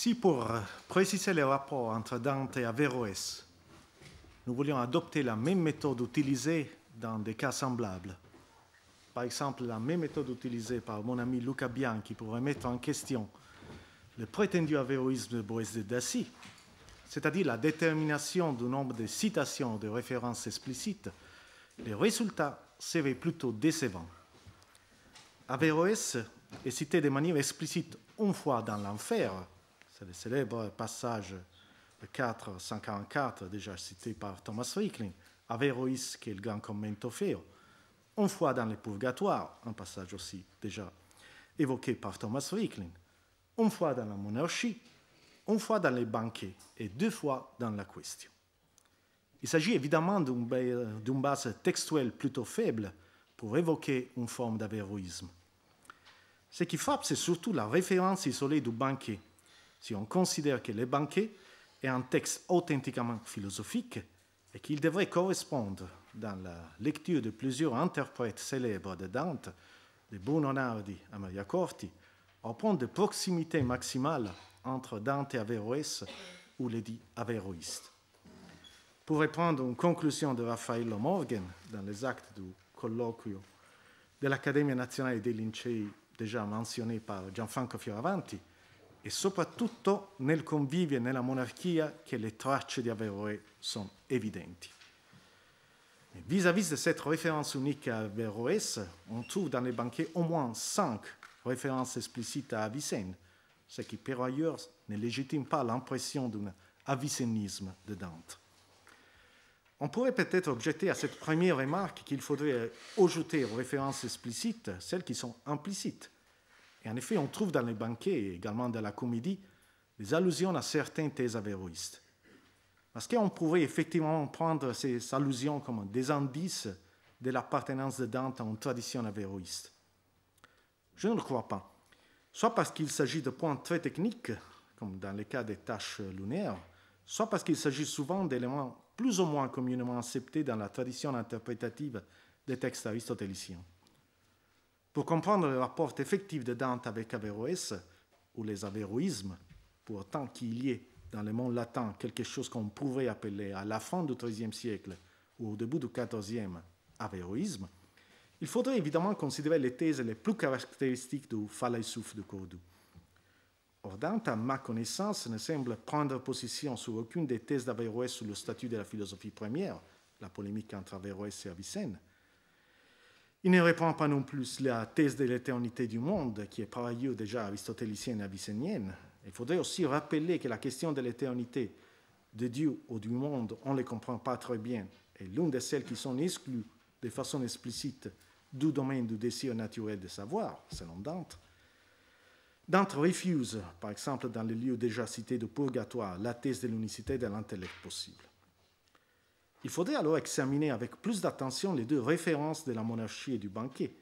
Si pour préciser les rapports entre Dante et Averroès, nous voulions adopter la même méthode utilisée dans des cas semblables, par exemple la même méthode utilisée par mon ami Luca Bianchi pour remettre en question le prétendu avéroïsme de Boès de Dacy, c'est-à-dire la détermination du nombre de citations de références explicites, les résultats seraient plutôt décevants. Averroès est cité de manière explicite une fois dans l'enfer, c'est le célèbre passage 444, déjà cité par Thomas Rickling, Averrois, qui le grand commento féo, une fois dans le purgatoire, un passage aussi déjà évoqué par Thomas Rickling, une fois dans la monarchie, une fois dans les banquets et deux fois dans la question. Il s'agit évidemment d'une base textuelle plutôt faible pour évoquer une forme d'avéroïsme. Ce qui frappe, c'est surtout la référence isolée du banquet, si on considère que le banquet est un texte authentiquement philosophique et qu'il devrait correspondre dans la lecture de plusieurs interprètes célèbres de Dante, de Bruno Nardi à Corti, au point de proximité maximale entre Dante et Averroès ou les dits averroïstes. Pour reprendre une conclusion de Raffaello Morgan dans les actes du colloquio l'Académie nazionale dei Lincei déjà mentionné par Gianfranco Fioravanti, e soprattutto nel convivio e la monarchie que les traces d'Averroë sont évidentes. Vis-à-vis de cette référence unique à Averroès, on trouve dans les banquets au moins cinq références explicites à Avicenne, ce qui par ailleurs ne légitime pas l'impression d'un avicennisme de Dante. On pourrait peut-être objecter à cette première remarque qu'il faudrait ajouter aux références explicites celles qui sont implicites, et en effet, on trouve dans les banquets et également dans la comédie des allusions à certains thèses avéroïstes. Parce qu'on pourrait effectivement prendre ces allusions comme des indices de l'appartenance de Dante à une tradition avéroïste. Je ne le crois pas. Soit parce qu'il s'agit de points très techniques, comme dans le cas des tâches lunaires, soit parce qu'il s'agit souvent d'éléments plus ou moins communément acceptés dans la tradition interprétative des textes aristotéliciens. Pour comprendre le rapport effectif de Dante avec Averroès, ou les averroïsmes, pour autant qu'il y ait dans le monde latin quelque chose qu'on pourrait appeler à la fin du XIIIe siècle ou au début du XIVe Averroïsme, il faudrait évidemment considérer les thèses les plus caractéristiques du Falaïsouf de Cordoue. Or, Dante, à ma connaissance, ne semble prendre position sur aucune des thèses d'Averroès sur le statut de la philosophie première, la polémique entre Averroès et Avicenne, il ne répond pas non plus la thèse de l'éternité du monde, qui est par ailleurs déjà aristotélicienne et avicennienne. Il faudrait aussi rappeler que la question de l'éternité de Dieu ou du monde, on ne les comprend pas très bien, et l'une de celles qui sont exclues de façon explicite du domaine du désir naturel de savoir, selon Dante. Dante refuse, par exemple, dans le lieu déjà cité de Purgatoire, la thèse de l'unicité de l'intellect possible. Il faudrait alors examiner avec plus d'attention les deux références de la monarchie et du banquet,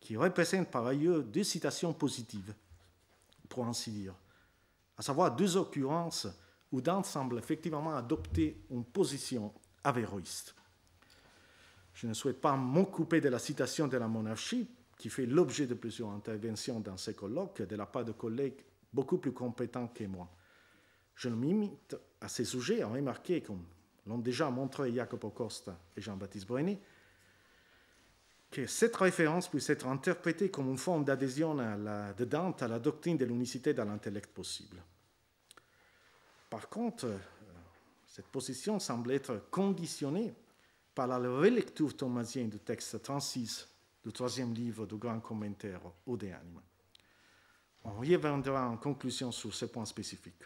qui représentent par ailleurs deux citations positives, pour ainsi dire, à savoir deux occurrences où Dante semble effectivement adopter une position avéroïste. Je ne souhaite pas m'occuper de la citation de la monarchie, qui fait l'objet de plusieurs interventions dans ces colloques de la part de collègues beaucoup plus compétents que moi. Je ne limite à ces sujets à remarquer qu'on l'ont déjà montré Jacopo Costa et Jean-Baptiste Bruni, que cette référence puisse être interprétée comme une forme d'adhésion de Dante à la doctrine de l'unicité dans l'intellect possible. Par contre, euh, cette position semble être conditionnée par la relecture thomasienne du texte 36 du troisième livre du grand commentaire Ode Anima. On reviendra en conclusion sur ce point spécifique.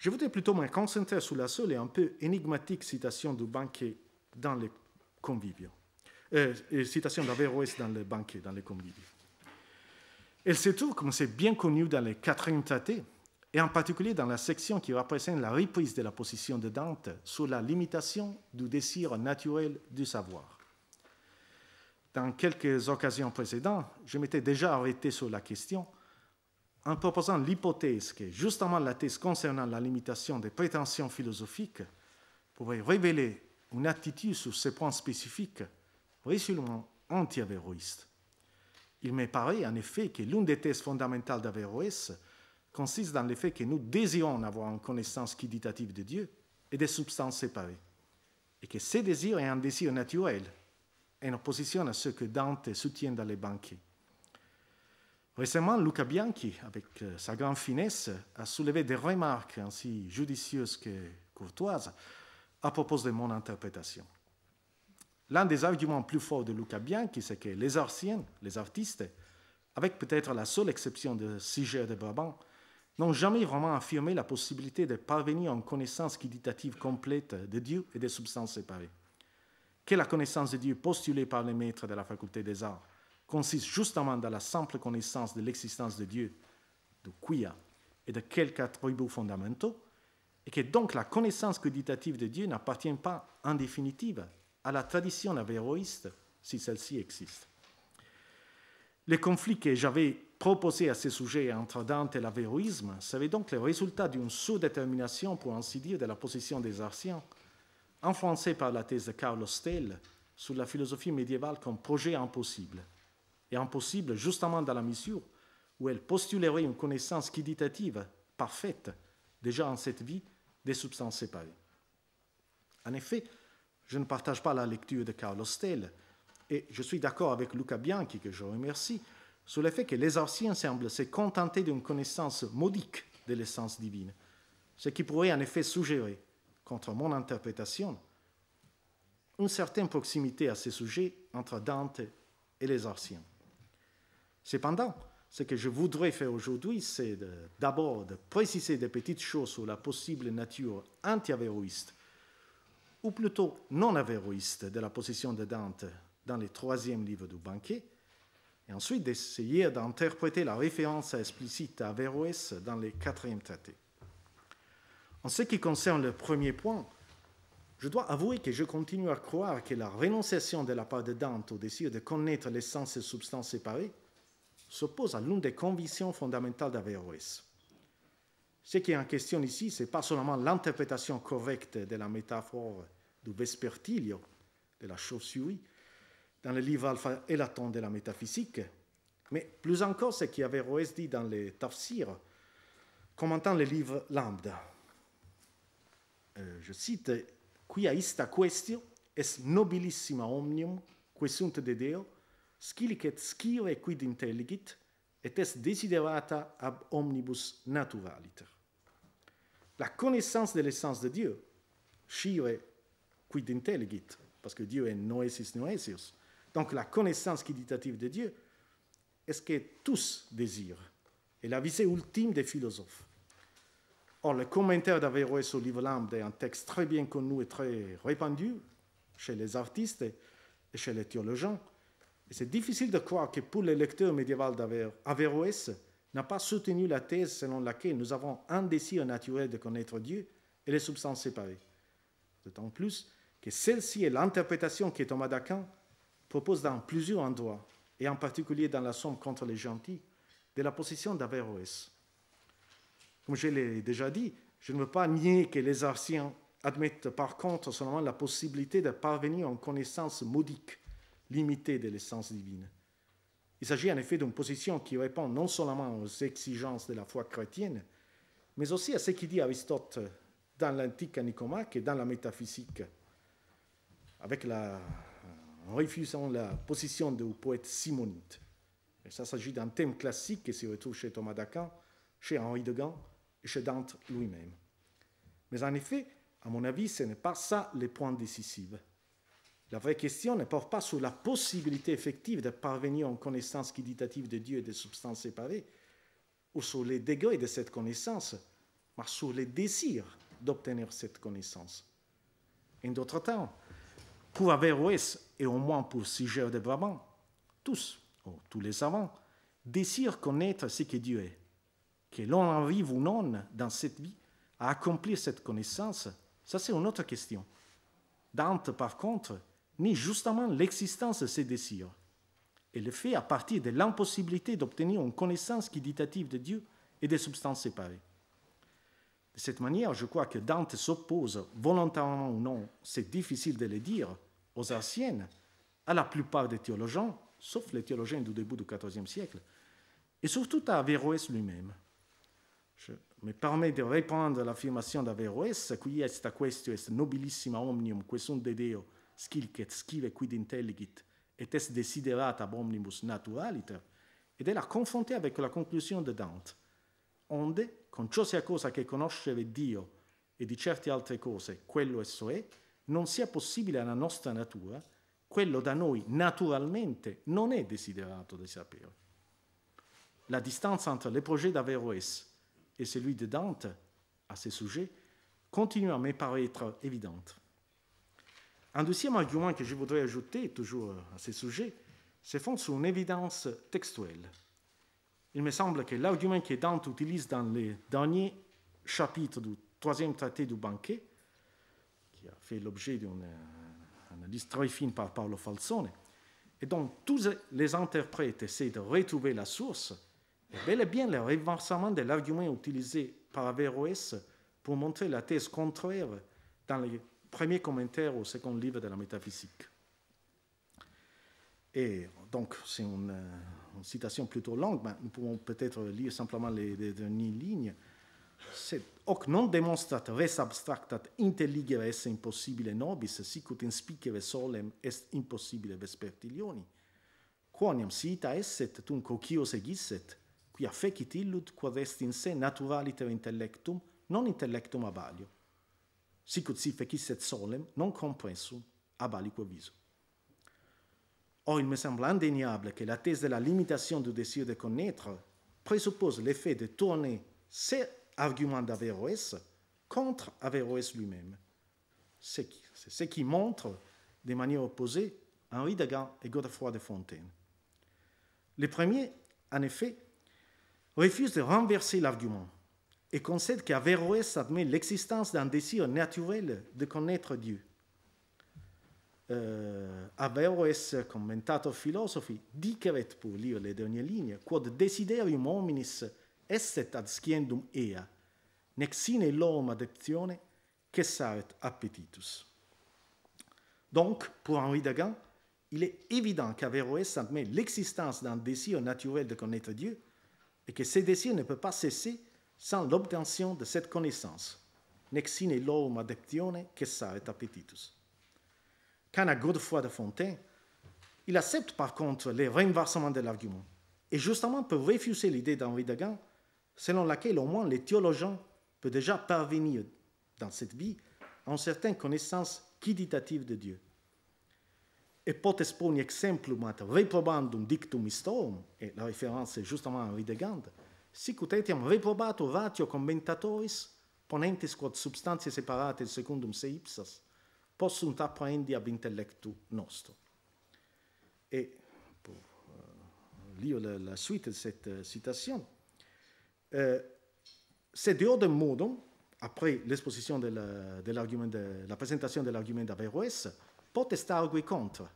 Je voudrais plutôt me concentrer sur la seule et un peu énigmatique citation du banquet dans les conviviaux. Euh, citation d'Averroès dans le banquet, dans les conviviaux. Elle se trouve, comme c'est bien connu dans les quatrième traités, et en particulier dans la section qui représente la reprise de la position de Dante sur la limitation du désir naturel du savoir. Dans quelques occasions précédentes, je m'étais déjà arrêté sur la question en proposant l'hypothèse que justement la thèse concernant la limitation des prétentions philosophiques pourrait révéler une attitude sur ces points spécifiques résolument anti avéroïste Il me paraît en effet que l'une des thèses fondamentales d'Averroès consiste dans le fait que nous désirons avoir une connaissance quiditative de Dieu et des substances séparées, et que ce désir est un désir naturel, en opposition à ce que Dante soutient dans les banquets. Récemment, Luca Bianchi, avec euh, sa grande finesse, a soulevé des remarques ainsi judicieuses que courtoises à propos de mon interprétation. L'un des arguments plus forts de Luca Bianchi, c'est que les anciens, les artistes, avec peut-être la seule exception de Siger de Brabant, n'ont jamais vraiment affirmé la possibilité de parvenir à une connaissance quiditative complète de Dieu et des substances séparées. Quelle la connaissance de Dieu postulée par les maîtres de la faculté des arts consiste justement dans la simple connaissance de l'existence de Dieu, de quia et de quelques attributs fondamentaux, et que donc la connaissance quantitative de Dieu n'appartient pas en définitive à la tradition avéroïste si celle-ci existe. Les conflits que j'avais proposés à ce sujet entre Dante et l'avéroïsme serait donc le résultat d'une sous-détermination, pour ainsi dire, de la position des Arciens, influencée par la thèse de Carlos Stell sur la philosophie médiévale comme projet impossible, est impossible justement dans la mesure où elle postulerait une connaissance quiditative, parfaite, déjà en cette vie, des substances séparées. En effet, je ne partage pas la lecture de Carlos Tell et je suis d'accord avec Luca Bianchi, que je remercie, sur le fait que les anciens semblent se contenter d'une connaissance modique de l'essence divine, ce qui pourrait en effet suggérer, contre mon interprétation, une certaine proximité à ces sujets entre Dante et les anciens. Cependant, ce que je voudrais faire aujourd'hui, c'est d'abord de, préciser des petites choses sur la possible nature anti-avéroïste, ou plutôt non-avéroïste, de la position de Dante dans le troisième livre du banquet, et ensuite d'essayer d'interpréter la référence explicite à Averroès dans le quatrième traité. En ce qui concerne le premier point, je dois avouer que je continue à croire que la renonciation de la part de Dante au désir de connaître l'essence et substance séparées s'oppose à l'une des convictions fondamentales d'AVOS. Ce qui est en question ici, ce n'est pas seulement l'interprétation correcte de la métaphore du vespertilio, de la chauve dans le livre Alpha et Laton de la métaphysique, mais plus encore ce qu'Averroès dit dans les Tafsir, commentant le livre Lambda. Euh, je cite Qui ista questio est nobilissima omnium, quesunt de Deo, scilicet quid intelligit, et est desiderata ab omnibus naturaliter. La connaissance de l'essence de Dieu, scire quid intelligit, parce que Dieu est noesis noesius, donc la connaissance quiditative de Dieu, est ce que tous désirent, et la visée ultime des philosophes. Or, le commentaire d'Averroès au livre Lambda est un texte très bien connu et très répandu chez les artistes et chez les théologiens, et c'est difficile de croire que pour les lecteurs médiéval d'Averroès n'a pas soutenu la thèse selon laquelle nous avons un désir naturel de connaître Dieu et les substances séparées. D'autant plus que celle-ci est l'interprétation que Thomas d'Aquin propose dans plusieurs endroits, et en particulier dans la Somme contre les gentils, de la position d'Averroès. Comme je l'ai déjà dit, je ne veux pas nier que les anciens admettent par contre seulement la possibilité de parvenir à une connaissance modique limitée de l'essence divine. Il s'agit en effet d'une position qui répond non seulement aux exigences de la foi chrétienne, mais aussi à ce qui dit Aristote dans l'Antique Nicomaque et dans la métaphysique, avec la, en refusant la position du poète Simonite. Et ça s'agit d'un thème classique qui se retrouve chez Thomas d'Aquin, chez Henri de Gand et chez Dante lui-même. Mais en effet, à mon avis, ce n'est pas ça le point décisif. La vraie question ne porte pas sur la possibilité effective de parvenir à une connaissance qualitative de Dieu et des substances séparées, ou sur les degrés de cette connaissance, mais sur le désir d'obtenir cette connaissance. En d'autre temps, pour Averroès et au moins pour Siger de Brabant, tous, ou tous les savants, désirent connaître ce que Dieu est. Que l'on arrive ou non dans cette vie à accomplir cette connaissance, ça c'est une autre question. Dante, par contre, ni justement l'existence de ces désirs. Et le fait à partir de l'impossibilité d'obtenir une connaissance quantitative de Dieu et des substances séparées. De cette manière, je crois que Dante s'oppose, volontairement ou non, c'est difficile de le dire, aux anciennes, à la plupart des théologiens, sauf les théologiens du début du XIVe siècle, et surtout à Averroès lui-même. Je me permets de répondre à l'affirmation d'Averroès, qui est a question est nobilissima omnium, question de Deo, skilket scive quid intelligit et est desiderata ab omnibus naturaliter, ed è la confrontée avec la conclusione di Dante, onde con ciò sia cosa che conoscere Dio e di certe altre cose, quello esso è, non sia possibile alla nostra natura, quello da noi naturalmente non è desiderato di sapere. La distanza entre le projet d'Averroès e celui de Dante, a ce sujet, continua a me paraître évidente. Un deuxième argument que je voudrais ajouter, toujours euh, à ce sujet, se fonde sur une évidence textuelle. Il me semble que l'argument que Dante utilise dans les derniers chapitres du troisième traité du banquet, qui a fait l'objet d'une euh, analyse très fine par Paolo Falzone, et dont tous les interprètes essaient de retrouver la source, est bel et bien le renversement de l'argument utilisé par Averroès pour montrer la thèse contraire dans les premier commentaire au second livre de la métaphysique. Et donc c'est une, euh, une citation plutôt longue mais nous pouvons peut-être lire simplement les les dernières lignes. C'est hoc non demonstrat res abstractat intelligere esse impossibile nobis sic ut in solem est impossibile vespertilioni. Quoniam sita esset tunc quo segisset qui fecit illud quod est in se naturaliter intellectum non intellectum avalio non Or, il me semble indéniable que la thèse de la limitation du désir de connaître présuppose l'effet de tourner ces arguments d'Averroès contre Averroès lui-même. C'est ce qui montre de manière opposée Henri Degas et Godefroy de Fontaine. Les premiers, en effet, refusent de renverser l'argument et concède qu'Averroès admet l'existence d'un désir naturel de connaître Dieu. Euh, Averroès, commentato qu'elle est pour lire les dernières lignes, quod desiderium hominis esset adsciendum ea, nec sine l'homme adeptione, cessaret appetitus. Donc, pour Henri Dagan, il est évident qu'Averroès admet l'existence d'un désir naturel de connaître Dieu et que ce désir ne peut pas cesser sans l'obtention de cette connaissance, nexine lorum adeptione est appetitus. Quand à Godefroy de Fontaine, il accepte par contre les renversements de l'argument, et justement peut refuser l'idée d'Henri de Gand, selon laquelle au moins les théologiens peuvent déjà parvenir dans cette vie à une certaine connaissance quiditative de Dieu. Et potes exemplum ad reprobandum dictum historum, et la référence est justement à Henri de Sicutetiam reprobato ratio commentatoris ponentes quod substantiae separate secundum se ipsas possunt apprendi ab intellectu nostro. E pour euh, lire la, la, suite eh, eh, de cette euh, citation, euh, c'est de ordre modum, après l'exposition de la, de, de la présentation de l'argument d'Averroes, potestargue contre,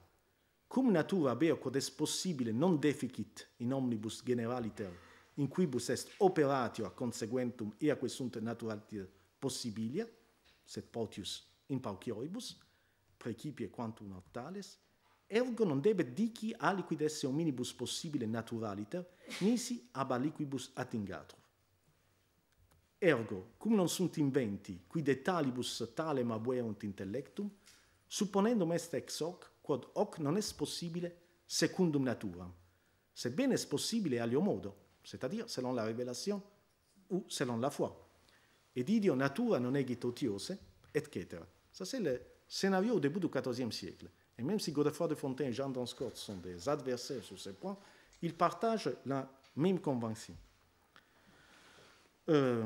cum natura beo quod est possibile non deficit in omnibus generaliter in quibus est operatio a consequentum iaque sunt naturalitir possibilia, sed potius in paucioibus, precipie quantum mortales, ergo non debe dici aliquid esse omnibus possibile naturaliter, nisi ab aliquibus attingatur. Ergo, cum non sunt inventi, qui de talibus talem abueunt intellectum, supponendum est ex hoc, quod hoc non est possibile secundum naturam, sebbene est possibile alio modo, c'est-à-dire selon la révélation ou selon la foi. Et natura non uti otiose, etc. Ça, c'est le scénario au début du XIVe siècle. Et même si Godefroy de Fontaine et Jean d'Anscott sont des adversaires sur ce point, ils partagent la même convention. Euh,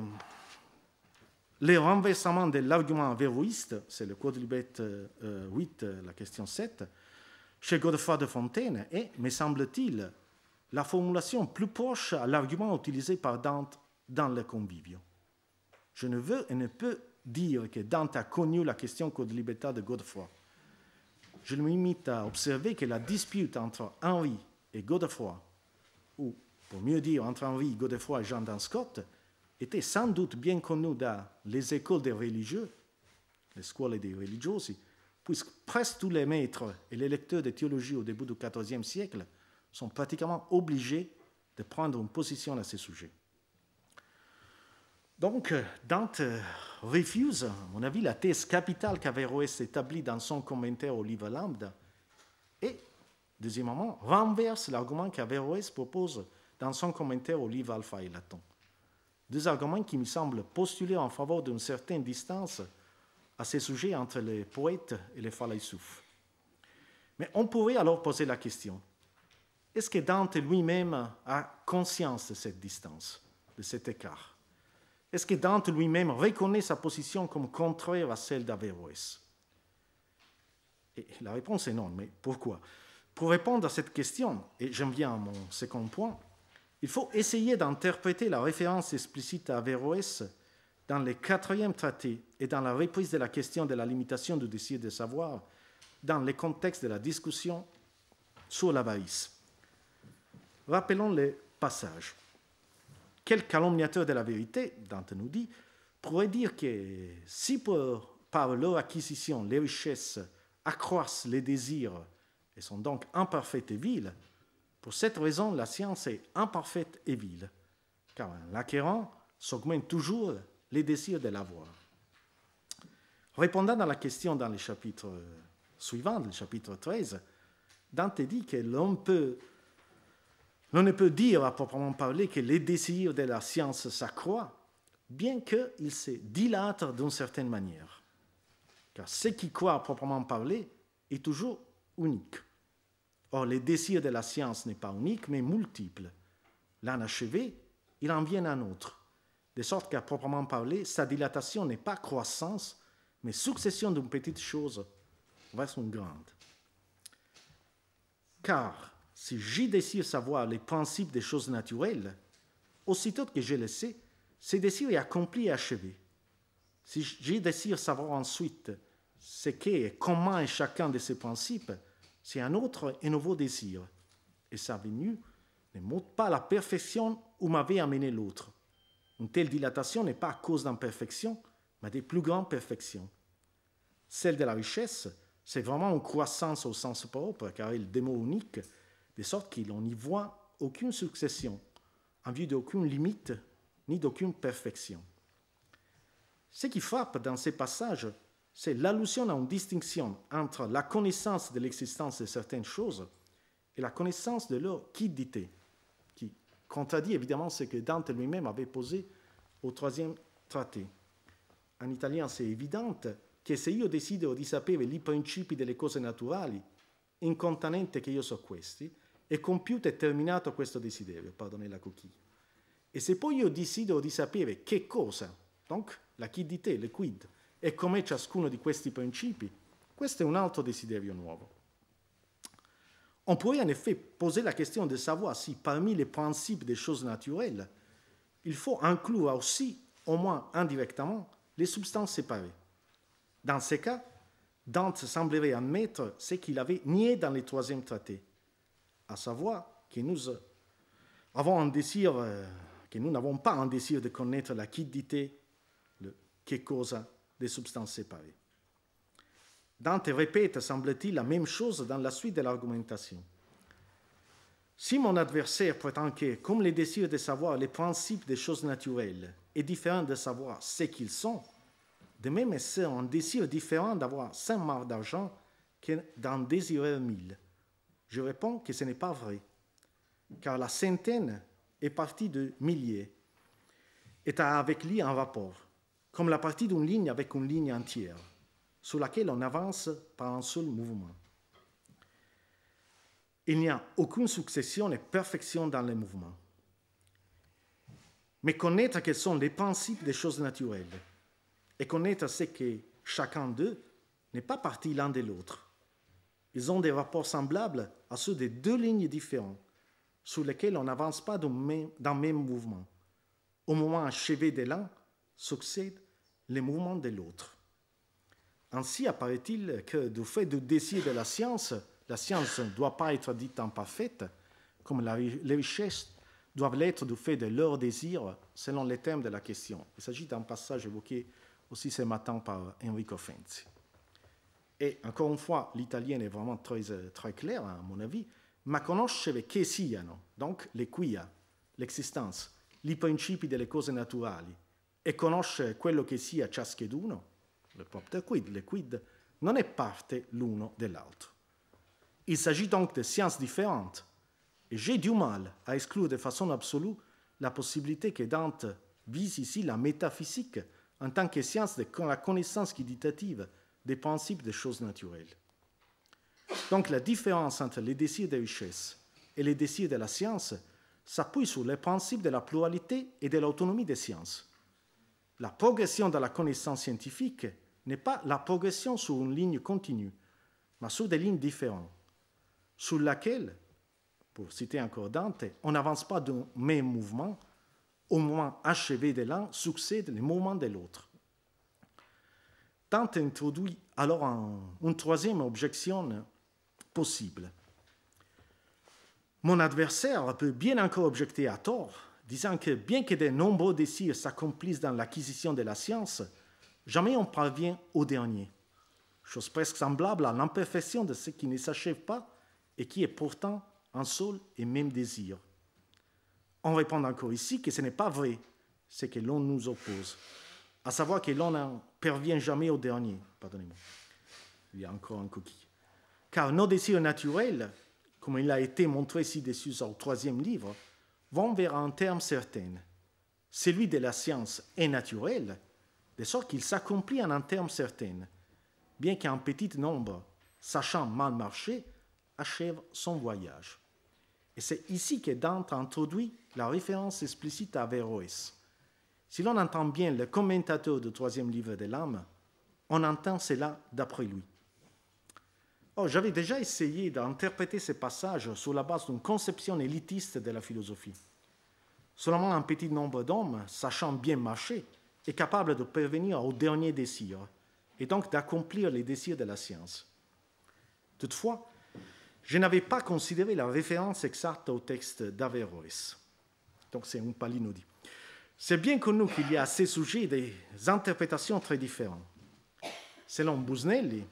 le renversement de l'argument verrouiste, c'est le quadribet 8, euh, euh, la question 7, chez Godefroy de Fontaine est, me semble-t-il, la formulation plus proche à l'argument utilisé par Dante dans le convivio. Je ne veux et ne peux dire que Dante a connu la question de liberté de Godefroy. Je me limite à observer que la dispute entre Henri et Godefroy, ou pour mieux dire entre Henri, Godefroy et Jean Scott, était sans doute bien connue dans les écoles des religieux, les scuole des religiosi, puisque presque tous les maîtres et les lecteurs de théologie au début du XIVe siècle sont pratiquement obligés de prendre une position à ces sujets. Donc, euh, Dante euh, refuse, à mon avis, la thèse capitale qu'Averroès établit dans son commentaire au livre Lambda et, deuxièmement, renverse l'argument qu'Averroès propose dans son commentaire au livre Alpha et Laton. Deux arguments qui me semblent postuler en faveur d'une certaine distance à ces sujets entre les poètes et les falaïsoufs. Mais on pourrait alors poser la question est-ce que Dante lui-même a conscience de cette distance, de cet écart Est-ce que Dante lui-même reconnaît sa position comme contraire à celle d'Averroès la réponse est non, mais pourquoi Pour répondre à cette question, et j'en viens à mon second point, il faut essayer d'interpréter la référence explicite à Averroès dans le quatrième traité et dans la reprise de la question de la limitation du désir de savoir dans le contexte de la discussion sur l'avaïs. Rappelons les passages. Quel calomniateur de la vérité, Dante nous dit, pourrait dire que si par leur acquisition les richesses accroissent les désirs et sont donc imparfaites et viles, pour cette raison la science est imparfaite et vile, car l'acquérant s'augmente toujours les désirs de l'avoir. Répondant à la question dans le chapitre suivant, le chapitre 13, Dante dit que l'homme peut l'on ne peut dire à proprement parler que les désirs de la science s'accroît, bien qu'ils se dilatent d'une certaine manière. Car ce qui croit à proprement parler est toujours unique. Or, les désirs de la science n'est pas unique, mais multiple. L'un achevé, il en vient un autre. De sorte qu'à proprement parler, sa dilatation n'est pas croissance, mais succession d'une petite chose vers une grande. Car si j'y désire savoir les principes des choses naturelles, aussitôt que je le sais, ce désir est accompli et achevé. Si j'y désire savoir ensuite ce qu'est et comment est chacun de ces principes, c'est un autre et nouveau désir. Et sa venue ne montre pas la perfection où m'avait amené l'autre. Une telle dilatation n'est pas à cause d'imperfection, mais des plus grandes perfections. Celle de la richesse, c'est vraiment une croissance au sens propre, car elle démo unique, de sorte qu'il n'y voit aucune succession, en vue d'aucune limite ni d'aucune perfection. Ce qui frappe dans ces passages, c'est l'allusion à une distinction entre la connaissance de l'existence de certaines choses et la connaissance de leur quiddité, qui contradit évidemment ce que Dante lui-même avait posé au troisième traité. En italien, c'est évident que se io décide di sapere i principi delle cose naturali, incontanente che io so questi, e compiuto e terminato questo desiderio, pardonnez la coquille. E se poi io desidero di sapere che cosa, donc, la chi di te, le quid, e com'è ciascuno di questi principi, questo è un altro desiderio nuovo. On pourrait en effet poser la question de savoir si parmi les principes des choses naturelles, il faut inclure aussi, au moins indirectement, les substances séparées. Dans ce cas, Dante semblerait admettre ce qu'il avait nié dans le troisième traité, à savoir que nous euh, avons un désir, euh, que nous n'avons pas un désir de connaître la quiddité, le que cause des substances séparées. Dante répète, semble-t-il, la même chose dans la suite de l'argumentation. Si mon adversaire prétend que, comme le désir de savoir les principes des choses naturelles est différent de savoir ce qu'ils sont, de même c'est un désir différent d'avoir cinq marques d'argent que d'en désirer mille. Je réponds que ce n'est pas vrai, car la centaine est partie de milliers et avec lui en rapport, comme la partie d'une ligne avec une ligne entière, sur laquelle on avance par un seul mouvement. Il n'y a aucune succession et perfection dans les mouvements. Mais connaître quels sont les principes des choses naturelles et connaître ce que chacun d'eux n'est pas parti l'un de l'autre ils ont des rapports semblables à ceux des deux lignes différentes, sur lesquelles on n'avance pas dans le même mouvement. Au moment achevé de l'un, succèdent les mouvements de l'autre. Ainsi apparaît-il que du fait du désir de la science, la science ne doit pas être dite imparfaite, comme les richesses doivent l'être du fait de leur désir selon les thèmes de la question. Il s'agit d'un passage évoqué aussi ce matin par Enrico Fenzi. Et encore une fois, l'italien est vraiment très, euh, clair, à mon avis. Ma conoscere che siano, donc le l'existence, les principi delle cose naturali, et conosce quello che sia ciascheduno, le propter quid, le quid, non è parte l'uno dell'altro. Il s'agit donc de sciences différentes, et j'ai du mal à exclure de façon absolue la possibilité que Dante vise ici la métaphysique en tant que science de la connaissance quiditative des principes des choses naturelles. Donc la différence entre les désirs des richesses et les désirs de la science s'appuie sur les principes de la pluralité et de l'autonomie des sciences. La progression de la connaissance scientifique n'est pas la progression sur une ligne continue, mais sur des lignes différentes, sur laquelle, pour citer encore Dante, on n'avance pas d'un même mouvement, au moins achevé de l'un succède le mouvement de l'autre. Tant introduit alors une troisième objection possible. Mon adversaire peut bien encore objecter à tort, disant que bien que de nombreux désirs s'accomplissent dans l'acquisition de la science, jamais on parvient au dernier. Chose presque semblable à l'imperfection de ce qui ne s'achève pas et qui est pourtant un seul et même désir. On répond encore ici que ce n'est pas vrai ce que l'on nous oppose, à savoir que l'on a pervient jamais au dernier. Pardonnez-moi. Il y a encore un coquille. Car nos désirs naturels, comme il a été montré ci-dessus au troisième livre, vont vers un terme certain. Celui de la science est naturel, de sorte qu'il s'accomplit en un terme certain, bien qu'un petit nombre, sachant mal marcher, achève son voyage. Et c'est ici que Dante introduit la référence explicite à Véroès. Si l'on entend bien le commentateur du troisième livre de l'âme, on entend cela d'après lui. Oh, J'avais déjà essayé d'interpréter ces passages sur la base d'une conception élitiste de la philosophie. Seulement un petit nombre d'hommes, sachant bien marcher, est capable de parvenir aux derniers désirs et donc d'accomplir les désirs de la science. Toutefois, je n'avais pas considéré la référence exacte au texte d'Averroès. Donc c'est un palinodie. C'est bien connu qu'il y a à ces sujets des interprétations très différentes. Selon Busnelli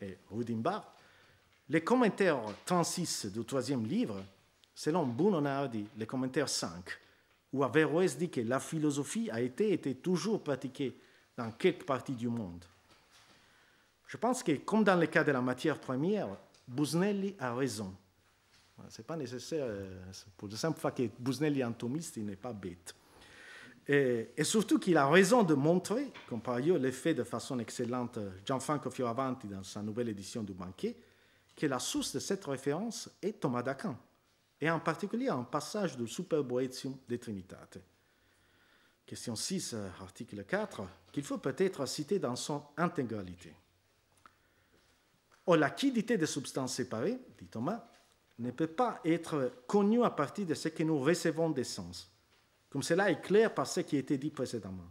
et Rudimbach, les commentaires 36 du troisième livre, selon Bononardi, les commentaires 5, où Averroès dit que la philosophie a été et était toujours pratiquée dans quelques parties du monde. Je pense que, comme dans le cas de la matière première, Busnelli a raison. Ce n'est pas nécessaire, euh, pour le simple fait que Busnelli est entomiste, il n'est pas bête. Et, surtout qu'il a raison de montrer, comme par ailleurs l'a fait de façon excellente euh, Gianfranco Fioravanti dans sa nouvelle édition du banquet, que la source de cette référence est Thomas d'Aquin, et en particulier un passage du Superboetium de Trinitate. Question 6, euh, article 4, qu'il faut peut-être citer dans son intégralité. Or, oh, la quidité des substances séparées, dit Thomas, ne peut pas être connue à partir de ce que nous recevons d'essence. » comme cela est clair par ce qui a été dit précédemment.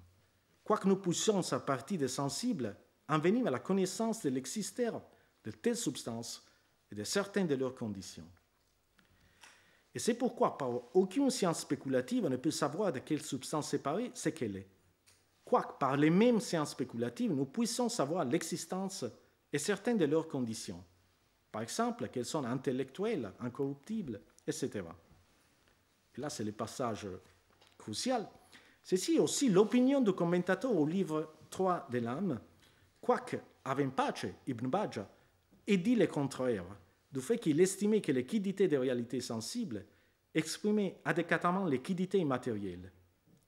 Quoique nous puissions à partir des sensibles en venir à la connaissance de l'existence de telles substances et de certaines de leurs conditions. Et c'est pourquoi par aucune science spéculative on ne peut savoir de quelle substance séparée c'est qu'elle est. Quoique par les mêmes sciences spéculatives nous puissions savoir l'existence et certaines de leurs conditions. Par exemple, qu'elles sont intellectuelles, incorruptibles, etc. là, c'est le passage crucial, c'est aussi l'opinion du commentateur au livre 3 de l'âme, quoique pace, Ibn Bajjah, ait dit le contraire, du fait qu'il estimait que l'équidité des réalités sensibles exprimait adéquatement l'équidité immatérielle,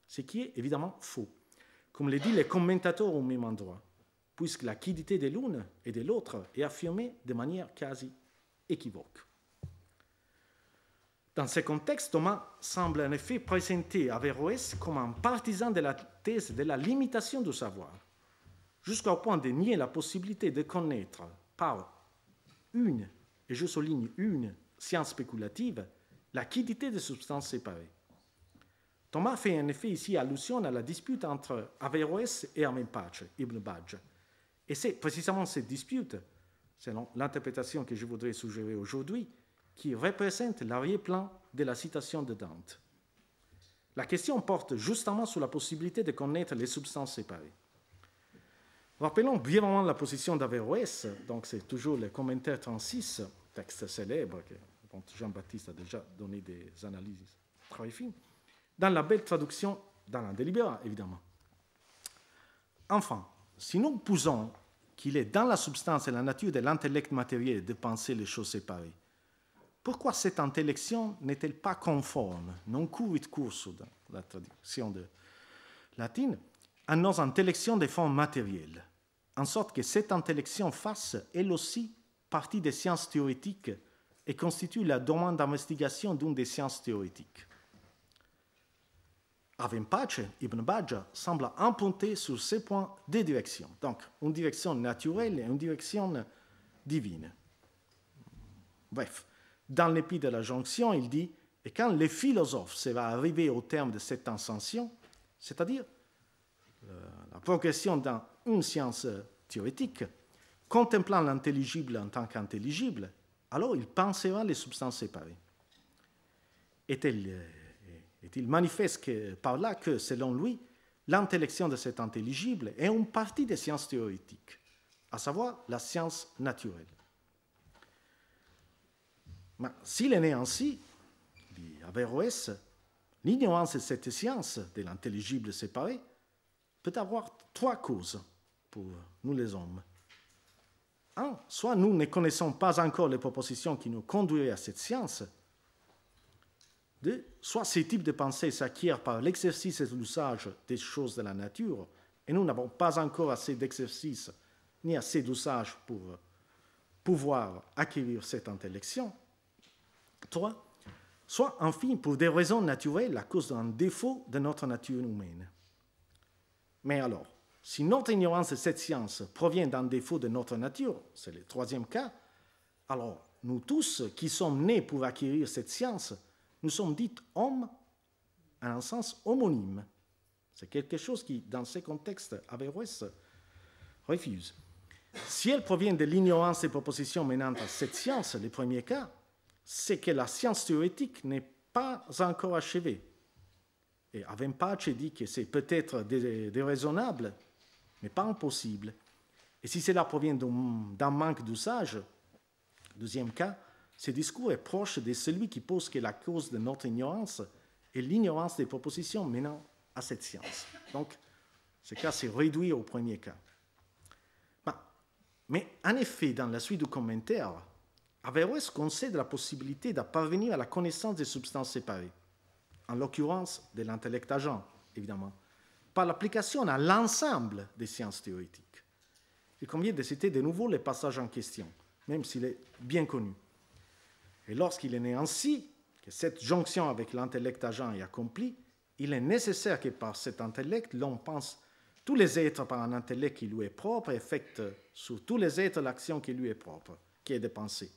ce qui est évidemment faux, comme le dit le commentateur au même endroit, puisque l'équidité de l'une et de l'autre est affirmée de manière quasi équivoque. Dans ce contexte, Thomas semble en effet présenter Averroès comme un partisan de la thèse de la limitation du savoir, jusqu'au point de nier la possibilité de connaître par une, et je souligne une, science spéculative, la quiddité des substances séparées. Thomas fait en effet ici allusion à la dispute entre Averroès et Amin Ibn Baj. Et c'est précisément cette dispute, selon l'interprétation que je voudrais suggérer aujourd'hui, qui représente l'arrière-plan de la citation de Dante. La question porte justement sur la possibilité de connaître les substances séparées. Rappelons brièvement la position d'Averroès, donc c'est toujours le commentaire 36, texte célèbre dont Jean-Baptiste a déjà donné des analyses très fines, dans la belle traduction la Délibérat, évidemment. Enfin, si nous posons qu'il est dans la substance et la nature de l'intellect matériel de penser les choses séparées, pourquoi cette intellection n'est-elle pas conforme, non course dans la traduction de latine, à nos intellections des formes matérielles, en sorte que cette intellection fasse, elle aussi, partie des sciences théoriques et constitue la demande d'investigation d'une des sciences théoriques. Avec Ibn Bajjah semble emprunter sur ces points deux directions, donc une direction naturelle et une direction divine. Bref, dans l'épi de la jonction, il dit Et quand les philosophes se va arriver au terme de cette ascension, c'est-à-dire euh, la progression dans une science théorique, contemplant l'intelligible en tant qu'intelligible, alors il pensera les substances séparées. Euh, est-il manifeste par là que, selon lui, l'intellection de cet intelligible est une partie des sciences théoriques, à savoir la science naturelle. Mais s'il est né ainsi, dit Averroès, l'ignorance de cette science de l'intelligible séparé peut avoir trois causes pour nous les hommes. Un, soit nous ne connaissons pas encore les propositions qui nous conduiraient à cette science. Deux, soit ces types de pensée s'acquièrent par l'exercice et l'usage des choses de la nature, et nous n'avons pas encore assez d'exercice ni assez d'usage pour pouvoir acquérir cette intellection. 3. Soit, enfin, pour des raisons naturelles la cause d'un défaut de notre nature humaine. Mais alors, si notre ignorance de cette science provient d'un défaut de notre nature, c'est le troisième cas, alors nous tous qui sommes nés pour acquérir cette science, nous sommes dits hommes à un sens homonyme. C'est quelque chose qui, dans ces contextes, Averroès refuse. Si elle provient de l'ignorance des propositions menant à cette science, le premier cas, c'est que la science théorique n'est pas encore achevée. Et Avempace dit que c'est peut-être déraisonnable, mais pas impossible. Et si cela provient d'un manque d'usage, deuxième cas, ce discours est proche de celui qui pose que la cause de notre ignorance est l'ignorance des propositions menant à cette science. Donc, ce cas s'est réduit au premier cas. Bah, mais en effet, dans la suite du commentaire, sait concède la possibilité d'apparvenir à la connaissance des substances séparées, en l'occurrence de l'intellect agent, évidemment, par l'application à l'ensemble des sciences théoriques. Il convient de citer de nouveau le passage en question, même s'il est bien connu. Et lorsqu'il est né ainsi, que cette jonction avec l'intellect agent est accomplie, il est nécessaire que par cet intellect, l'on pense tous les êtres par un intellect qui lui est propre, effectue sur tous les êtres l'action qui lui est propre, qui est de penser.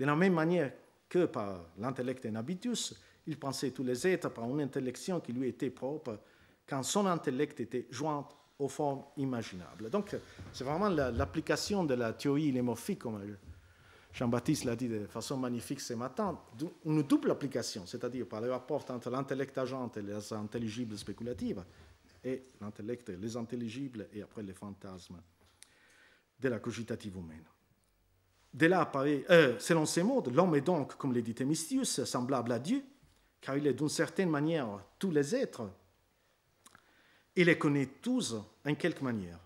De la même manière que par l'intellect in habitus, il pensait tous les êtres par une intellection qui lui était propre, quand son intellect était joint aux formes imaginables. Donc, c'est vraiment l'application de la théorie lémorphique, comme Jean-Baptiste l'a dit de façon magnifique ce matin, une double application, c'est-à-dire par le rapport entre l'intellect agent et les intelligibles spéculatives, et l'intellect, les intelligibles, et après les fantasmes de la cogitative humaine. De là euh, selon ces mots, l'homme est donc, comme le dit Thémistius, semblable à Dieu, car il est d'une certaine manière tous les êtres. Il les connaît tous en quelque manière.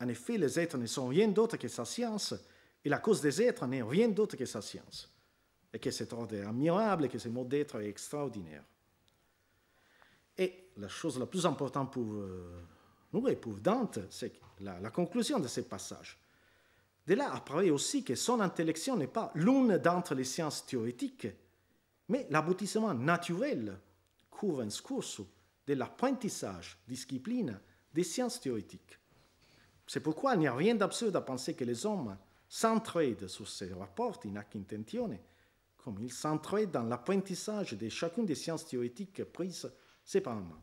En effet, les êtres ne sont rien d'autre que sa science, et la cause des êtres n'est rien d'autre que sa science. Et que cet ordre est admirable, et que ce mode d'être est extraordinaire. Et la chose la plus importante pour euh, nous et pour Dante, c'est la, la conclusion de ce passage. De là apparaît aussi que son intellection n'est pas l'une d'entre les sciences théoriques, mais l'aboutissement naturel, currens cursu, de l'apprentissage, discipline, des sciences théoriques. C'est pourquoi il n'y a rien d'absurde à penser que les hommes s'entraident sur ces rapports in comme ils s'entraident dans l'apprentissage de chacune des sciences théoriques prises séparément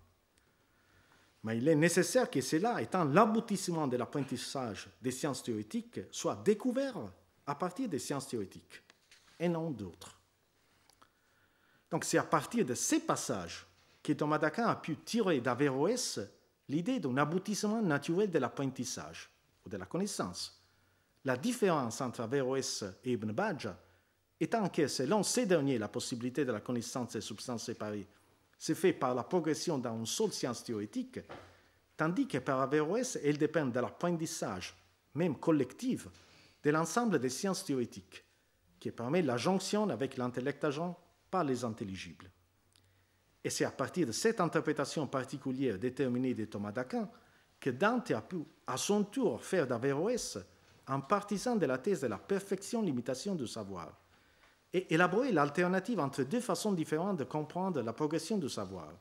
mais il est nécessaire que cela, étant l'aboutissement de l'apprentissage des sciences théoriques, soit découvert à partir des sciences théoriques et non d'autres. Donc c'est à partir de ces passages que Thomas d'Aquin a pu tirer d'Averroès l'idée d'un aboutissement naturel de l'apprentissage ou de la connaissance. La différence entre Averroès et Ibn Bajjah étant que selon ces derniers, la possibilité de la connaissance des substance séparée se fait par la progression dans une seule science théorique, tandis que par Averroès, elle dépend de l'apprentissage, même collectif, de l'ensemble des sciences théoriques, qui permet la jonction avec l'intellect agent par les intelligibles. Et c'est à partir de cette interprétation particulière déterminée de Thomas d'Aquin que Dante a pu, à son tour, faire d'Averroès un partisan de la thèse de la perfection-limitation du savoir et élaborer l'alternative entre deux façons différentes de comprendre la progression du savoir.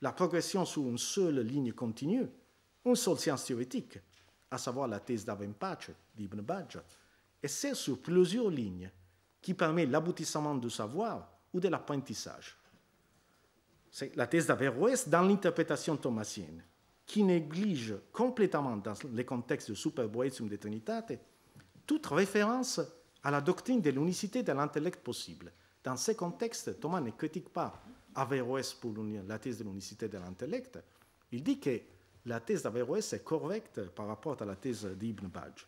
La progression sur une seule ligne continue, une seule science théorique, à savoir la thèse d'Abraham d'Ibn et celle sur plusieurs lignes qui permet l'aboutissement du savoir ou de l'apprentissage. C'est la thèse d'Averroès dans l'interprétation thomasienne, qui néglige complètement dans les contextes de superboétum de Trinitate toute référence à la doctrine de l'unicité de l'intellect possible. Dans ce contexte, Thomas ne critique pas Averroès pour la thèse de l'unicité de l'intellect. Il dit que la thèse d'Averroès est correcte par rapport à la thèse d'Ibn Baj.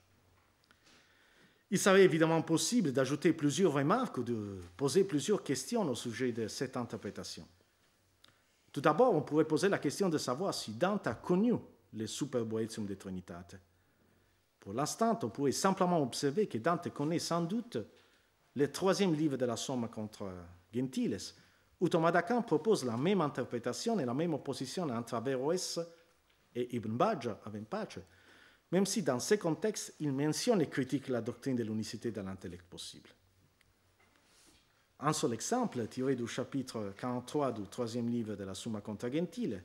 Il serait évidemment possible d'ajouter plusieurs remarques ou de poser plusieurs questions au sujet de cette interprétation. Tout d'abord, on pourrait poser la question de savoir si Dante a connu les superboetium des Trinitate. Pour l'instant, on pourrait simplement observer que Dante connaît sans doute le troisième livre de la Somme contre Gentiles, où Thomas d'Aquin propose la même interprétation et la même opposition entre Averroès et Ibn Bajr, même si dans ce contexte, il mentionne et critique la doctrine de l'unicité de l'intellect possible. Un seul exemple, tiré du chapitre 43 du troisième livre de la Somme contre Gentiles,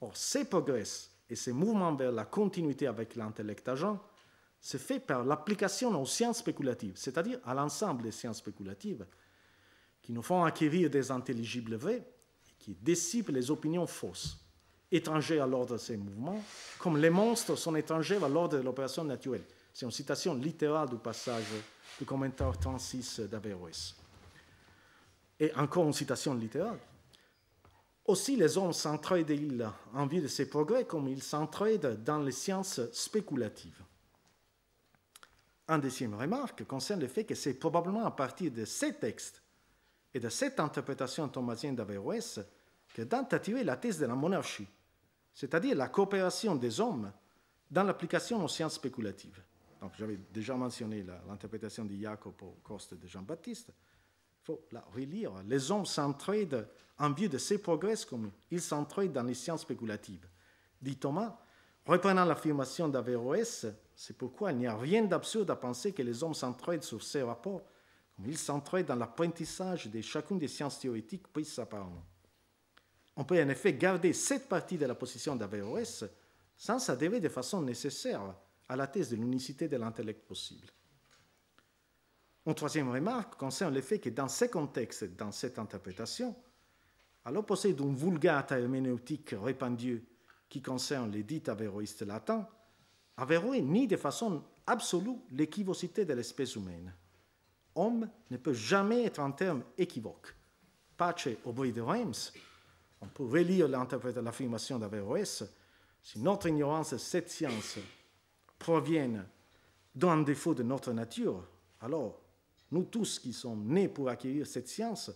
Or, ces progrès et ce mouvement vers la continuité avec l'intellect agent se fait par l'application aux sciences spéculatives, c'est-à-dire à, l'ensemble des sciences spéculatives, qui nous font acquérir des intelligibles vrais, et qui dissipent les opinions fausses, étrangères à l'ordre de ces mouvements, comme les monstres sont étrangers à l'ordre de l'opération naturelle. C'est une citation littérale du passage du commentaire 36 d'Averroès. Et encore une citation littérale. Aussi, les hommes s'entraident-ils en vue de ces progrès comme ils s'entraident dans les sciences spéculatives. Un deuxième remarque concerne le fait que c'est probablement à partir de ces textes et de cette interprétation thomasienne d'Averroès que Dante a tiré la thèse de la monarchie, c'est-à-dire la coopération des hommes dans l'application aux sciences spéculatives. J'avais déjà mentionné l'interprétation de au Coste de Jean-Baptiste faut la relire. Les hommes s'entraident en vue de ces progrès comme ils s'entraident dans les sciences spéculatives. Dit Thomas, reprenant l'affirmation d'Averroès, c'est pourquoi il n'y a rien d'absurde à penser que les hommes s'entraident sur ces rapports, comme ils s'entraident dans l'apprentissage de chacune des sciences théoriques prises apparemment. On peut en effet garder cette partie de la position d'Averroès sans s'adhérer de façon nécessaire à la thèse de l'unicité de l'intellect possible. Une troisième remarque concerne le fait que dans ce contexte, dans cette interprétation, à l'opposé d'une vulgate herméneutique répandue qui concerne les dits avéroïstes latins, Averroë nie de façon absolue l'équivocité de l'espèce humaine. Homme ne peut jamais être un terme équivoque. Pace au bruit de Reims, on peut relire l'affirmation d'Averroès, si notre ignorance de cette science provient d'un défaut de notre nature, alors nous tous qui sommes nés pour acquérir cette science,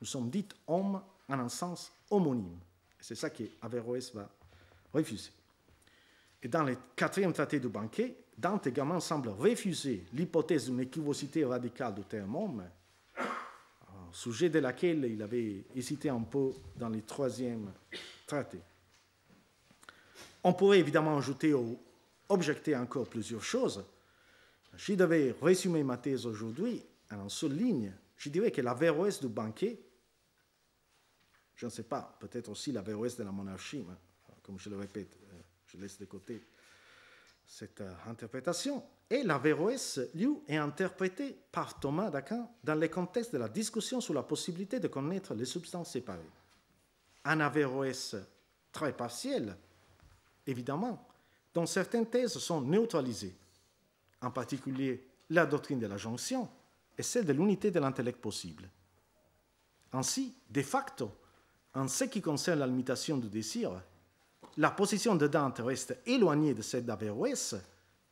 nous sommes dits hommes en un sens homonyme. C'est ça que Averroès va refuser. Et dans le quatrième traité de banquet, Dante également semble refuser l'hypothèse d'une équivocité radicale du terme homme, sujet de laquelle il avait hésité un peu dans le troisième traité. On pourrait évidemment ajouter ou objecter encore plusieurs choses. Je devais résumer ma thèse aujourd'hui, en souligne, je dirais que la du banquier, je ne sais pas, peut-être aussi la de la monarchie, euh, comme je le répète, euh, je laisse de côté cette euh, interprétation. Et la veros lui, est interprétée par Thomas d'Aquin dans le contexte de la discussion sur la possibilité de connaître les substances séparées. Un avéroès très partiel, évidemment, dont certaines thèses sont neutralisées, en particulier la doctrine de la jonction, est celle de l'unité de l'intellect possible. Ainsi, de facto, en ce qui concerne la limitation du désir, la position de Dante reste éloignée de celle d'Averroès,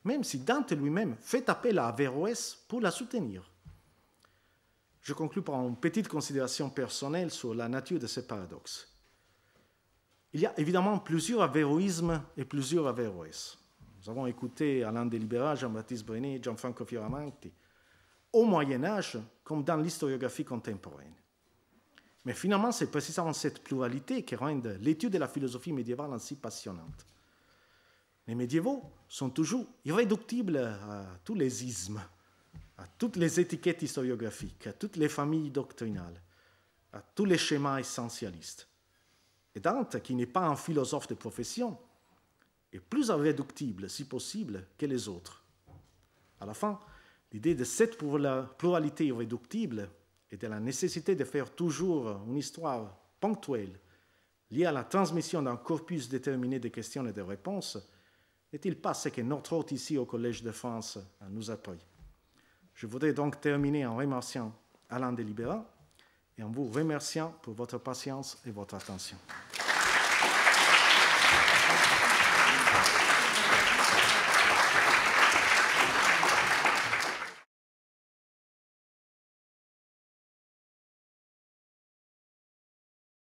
même si Dante lui-même fait appel à Averroès pour la soutenir. Je conclus par une petite considération personnelle sur la nature de ce paradoxe. Il y a évidemment plusieurs Averroïsmes et plusieurs Averroès. Nous avons écouté Alain Delibera, Jean-Baptiste Brenet, Gianfranco Fioramanti, au Moyen Âge comme dans l'historiographie contemporaine. Mais finalement, c'est précisément cette pluralité qui rend l'étude de la philosophie médiévale ainsi passionnante. Les médiévaux sont toujours irréductibles à tous les ismes, à toutes les étiquettes historiographiques, à toutes les familles doctrinales, à tous les schémas essentialistes. Et Dante, qui n'est pas un philosophe de profession, est plus irréductible, si possible, que les autres. À la fin, L'idée de cette pluralité irréductible et de la nécessité de faire toujours une histoire ponctuelle liée à la transmission d'un corpus déterminé de questions et de réponses n'est-il pas ce que notre hôte ici au Collège de France nous appuie Je voudrais donc terminer en remerciant Alain Delibera et en vous remerciant pour votre patience et votre attention.